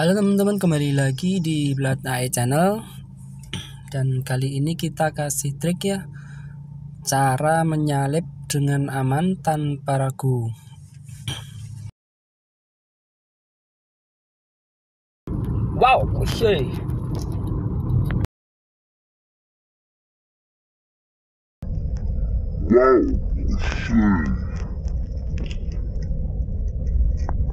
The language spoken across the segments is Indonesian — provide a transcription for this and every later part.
Halo teman-teman, kembali lagi di Blood Eye Channel Dan kali ini kita kasih trik ya Cara menyalip dengan aman tanpa ragu Wow, oke Wow, okay.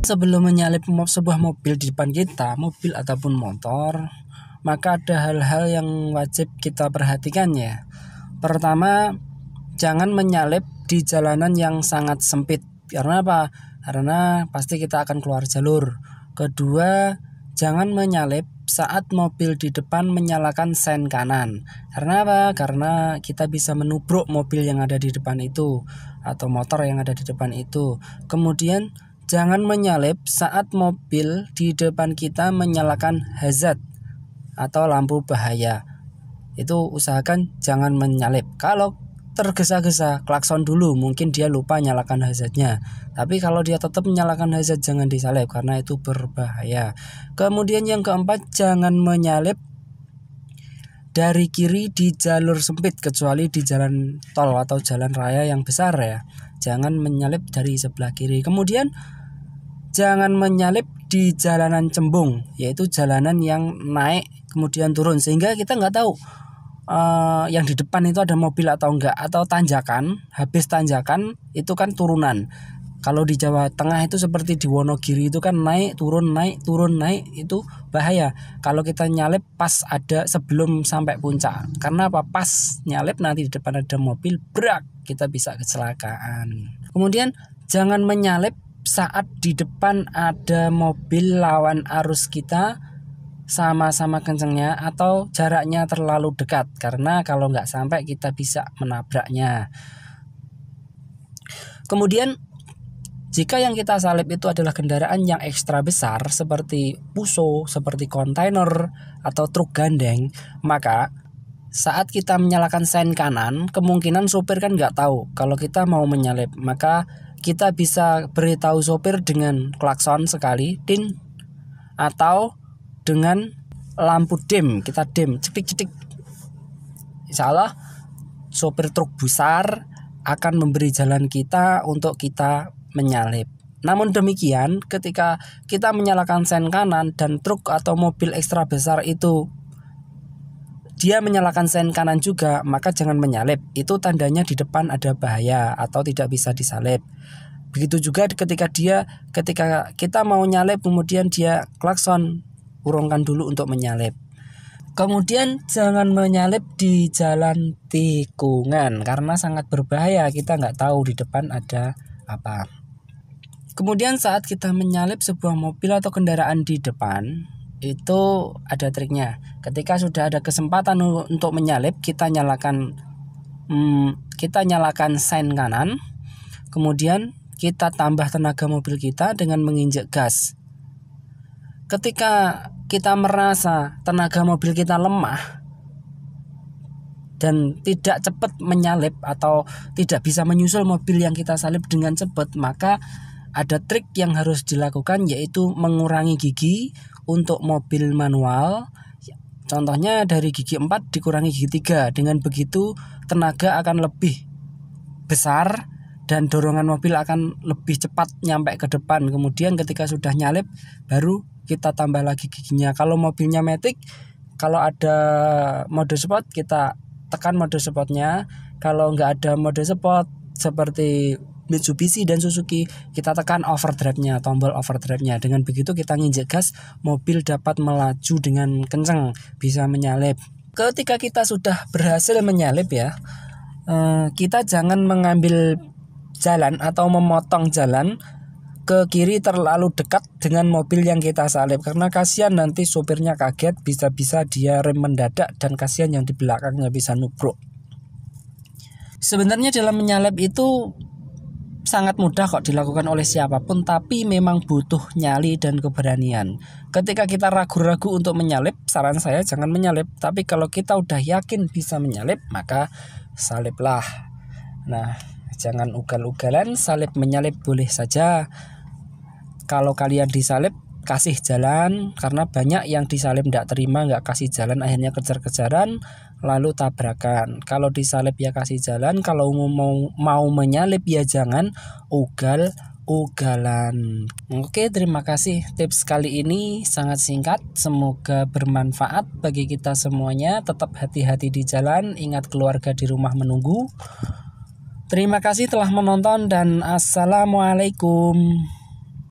Sebelum menyalip sebuah mobil di depan kita, mobil ataupun motor, maka ada hal-hal yang wajib kita perhatikan ya. Pertama, jangan menyalip di jalanan yang sangat sempit. Karena apa? Karena pasti kita akan keluar jalur. Kedua, jangan menyalip saat mobil di depan menyalakan sen kanan. Karena apa? Karena kita bisa menubruk mobil yang ada di depan itu atau motor yang ada di depan itu. Kemudian Jangan menyalip saat mobil di depan kita menyalakan hazard atau lampu bahaya. Itu usahakan jangan menyalip. Kalau tergesa-gesa klakson dulu mungkin dia lupa nyalakan hazardnya tapi kalau dia tetap menyalakan hazard jangan disalip karena itu berbahaya kemudian yang keempat jangan menyalip dari kiri di jalur sempit kecuali di jalan tol atau jalan raya yang besar ya jangan menyalip dari sebelah kiri kemudian jangan menyalip di jalanan cembung yaitu jalanan yang naik kemudian turun sehingga kita nggak tahu uh, yang di depan itu ada mobil atau enggak atau tanjakan habis tanjakan itu kan turunan kalau di Jawa Tengah itu seperti di Wonogiri itu kan naik turun naik turun naik itu bahaya kalau kita nyalip pas ada sebelum sampai puncak karena apa pas nyalip nanti di depan ada mobil brak kita bisa kecelakaan kemudian jangan menyalip saat di depan ada mobil lawan arus kita sama-sama kencengnya atau jaraknya terlalu dekat karena kalau nggak sampai kita bisa menabraknya. Kemudian jika yang kita salib itu adalah kendaraan yang ekstra besar seperti puso, seperti kontainer atau truk gandeng, maka saat kita menyalakan sein kanan, kemungkinan sopir kan nggak tahu kalau kita mau menyalip, maka kita bisa beritahu sopir dengan klakson sekali din atau dengan lampu dim kita dim cetik cetik insya Allah sopir truk besar akan memberi jalan kita untuk kita menyalip namun demikian ketika kita menyalakan sen kanan dan truk atau mobil ekstra besar itu dia menyalakan sein kanan juga, maka jangan menyalip. Itu tandanya di depan ada bahaya atau tidak bisa disalip. Begitu juga ketika dia ketika kita mau nyalip kemudian dia klakson, urungkan dulu untuk menyalip. Kemudian jangan menyalip di jalan tikungan karena sangat berbahaya. Kita nggak tahu di depan ada apa. Kemudian saat kita menyalip sebuah mobil atau kendaraan di depan, itu ada triknya. Ketika sudah ada kesempatan untuk menyalip, kita nyalakan hmm, kita nyalakan sein kanan. Kemudian kita tambah tenaga mobil kita dengan menginjak gas. Ketika kita merasa tenaga mobil kita lemah dan tidak cepat menyalip atau tidak bisa menyusul mobil yang kita salip dengan cepat, maka ada trik yang harus dilakukan yaitu mengurangi gigi untuk mobil manual Contohnya dari gigi 4 dikurangi gigi 3 Dengan begitu tenaga akan lebih besar dan dorongan mobil akan lebih cepat nyampe ke depan Kemudian ketika sudah nyalip baru kita tambah lagi giginya Kalau mobilnya metik, kalau ada mode sport kita tekan mode sportnya. Kalau nggak ada mode sport, seperti Mitsubishi dan Suzuki, kita tekan overdrive-nya, tombol overdrive-nya. Dengan begitu kita nginjek gas, mobil dapat melaju dengan kencang, bisa menyalip. Ketika kita sudah berhasil menyalip ya, eh, kita jangan mengambil jalan atau memotong jalan ke kiri terlalu dekat dengan mobil yang kita salip karena kasihan nanti sopirnya kaget bisa-bisa dia rem mendadak dan kasihan yang di belakangnya bisa nubruk. Sebenarnya dalam menyalip itu sangat mudah kok dilakukan oleh siapapun tapi memang butuh nyali dan keberanian. Ketika kita ragu-ragu untuk menyalip, saran saya jangan menyalip, tapi kalau kita udah yakin bisa menyalip, maka saliblah. Nah, jangan ugal-ugalan, salib menyalip boleh saja. Kalau kalian disalib kasih jalan karena banyak yang disalib tidak terima nggak kasih jalan akhirnya kejar-kejaran lalu tabrakan. Kalau disalib ya kasih jalan, kalau mau mau menyalip ya jangan ugal ugalan. Oke, terima kasih tips kali ini sangat singkat. Semoga bermanfaat bagi kita semuanya. Tetap hati-hati di jalan, ingat keluarga di rumah menunggu. Terima kasih telah menonton dan assalamualaikum.